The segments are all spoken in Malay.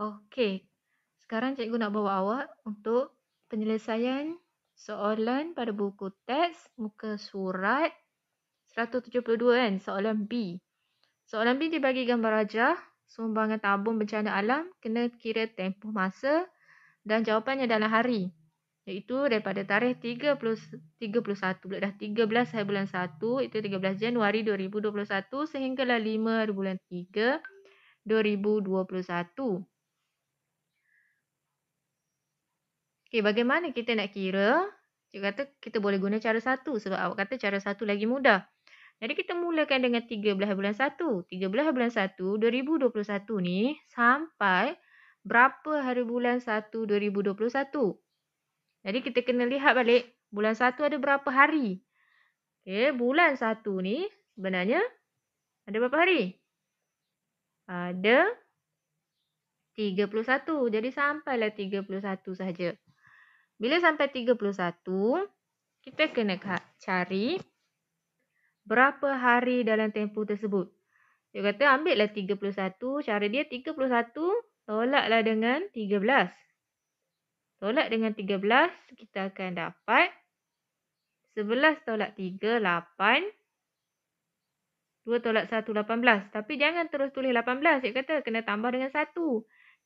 Okey. Sekarang cikgu nak bawa awak untuk penyelesaian soalan pada buku teks muka surat 172 kan soalan B. Soalan B dia bagi gambar rajah sumbangan tabung bencana alam kena kira tempoh masa dan jawapannya dalam hari iaitu daripada tarikh 30 31 bila dah 13 hari bulan 1 itu 13 Januari 2021 sehinggalah 5 hari bulan 3 2021. Okay, bagaimana kita nak kira? Cikgu kata kita boleh guna cara satu sebab awak kata cara satu lagi mudah. Jadi kita mulakan dengan 13 bulan 1. 13 bulan 1 2021 ni sampai berapa hari bulan 1 2021? Jadi kita kena lihat balik bulan 1 ada berapa hari? Okay, bulan 1 ni sebenarnya ada berapa hari? Ada 31. Jadi sampailah 31 sahaja. Bila sampai 31, kita kena cari berapa hari dalam tempoh tersebut. Dia kata lah 31, cara dia 31 tolaklah dengan 13. Tolak dengan 13, kita akan dapat 11 tolak 3, 8. 2 tolak 1, 18. Tapi jangan terus tulis 18. Dia kata kena tambah dengan 1.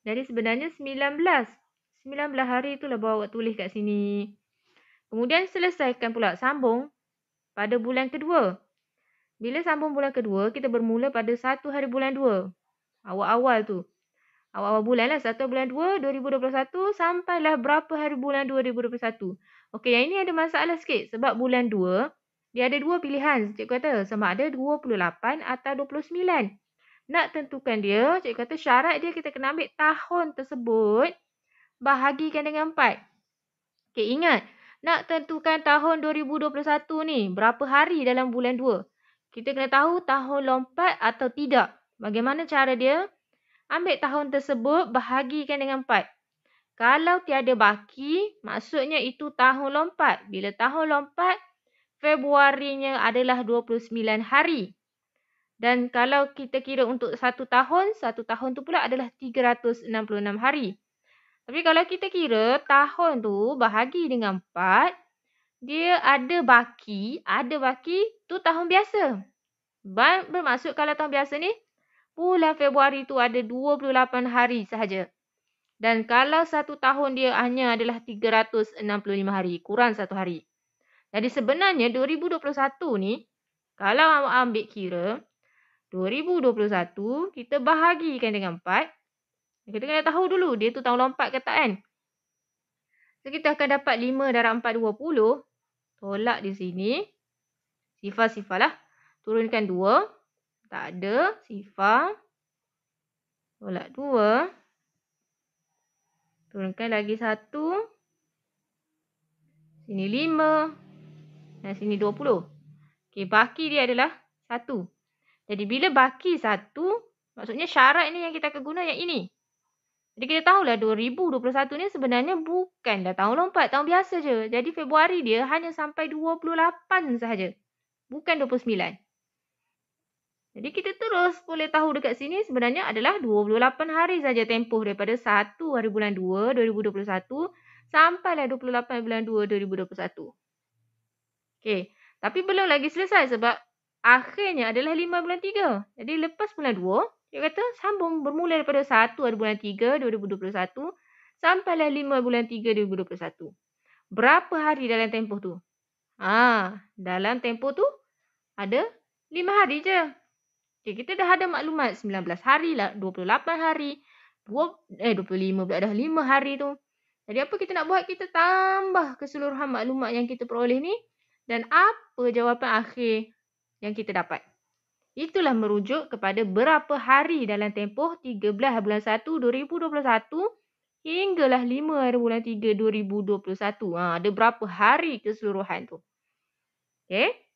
Jadi sebenarnya 19 19 hari lah bawa tulis kat sini. Kemudian selesaikan pula sambung pada bulan kedua. Bila sambung bulan kedua, kita bermula pada satu hari bulan dua. Awal-awal tu. Awal-awal bulan lah. satu bulan dua 2021 sampailah berapa hari bulan dua 2021. Okey, yang ini ada masalah sikit. Sebab bulan dua dia ada dua pilihan. Cik kata sama ada 28 atau 29. Nak tentukan dia, cik kata syarat dia kita kena ambil tahun tersebut bahagikan dengan 4. Okey, ingat. Nak tentukan tahun 2021 ni berapa hari dalam bulan 2. Kita kena tahu tahun lompat atau tidak. Bagaimana cara dia? Ambil tahun tersebut bahagikan dengan 4. Kalau tiada baki, maksudnya itu tahun lompat. Bila tahun lompat, Februarinya adalah 29 hari. Dan kalau kita kira untuk satu tahun, satu tahun tu pula adalah 366 hari. Tapi kalau kita kira tahun tu bahagi dengan 4, dia ada baki, ada baki tu tahun biasa. Dan bermaksud kalau tahun biasa ni, bulan Februari tu ada 28 hari sahaja. Dan kalau satu tahun dia hanya adalah 365 hari, kurang satu hari. Jadi sebenarnya 2021 ni, kalau awak ambil kira, 2021 kita bahagikan dengan 4, kita kena tahu dulu dia tu tahun lompat ke tak kan. So kita akan dapat 5 darab 4 20. Tolak di sini. Sifar-sifar lah. Turunkan 2. Tak ada. Sifar. Tolak 2. Turunkan lagi 1. Sini 5. Dan sini 20. Okey, baki dia adalah 1. Jadi bila baki 1, maksudnya syarat ni yang kita akan guna yang ini. Jadi kita tahu lah 2021 ni sebenarnya bukan dah tahun lompat, tahun biasa je. Jadi Februari dia hanya sampai 28 sahaja. Bukan 29. Jadi kita terus boleh tahu dekat sini sebenarnya adalah 28 hari saja tempoh daripada 1 hari bulan 2 2021 sampai sampailah 28 bulan 2 2021. Okay. tapi belum lagi selesai sebab akhirnya adalah 5 bulan 3. Jadi lepas bulan 2 dia kata sambung bermula daripada 1 hari bulan 3 2021 sampailah 5 bulan 3 2021. Berapa hari dalam tempoh tu? Ha, dalam tempoh tu ada 5 hari je. Okay, kita dah ada maklumat 19 hari lah, 28 hari, 20, eh 25 pula dah 5 hari tu. Jadi apa kita nak buat? Kita tambah keseluruhan maklumat yang kita peroleh ni dan apa jawapan akhir yang kita dapat. Itulah merujuk kepada berapa hari dalam tempoh 13 bulan 1 2021 hinggalah 5 hari bulan 3 2021. Ha, ada berapa hari keseluruhan tu. Okay.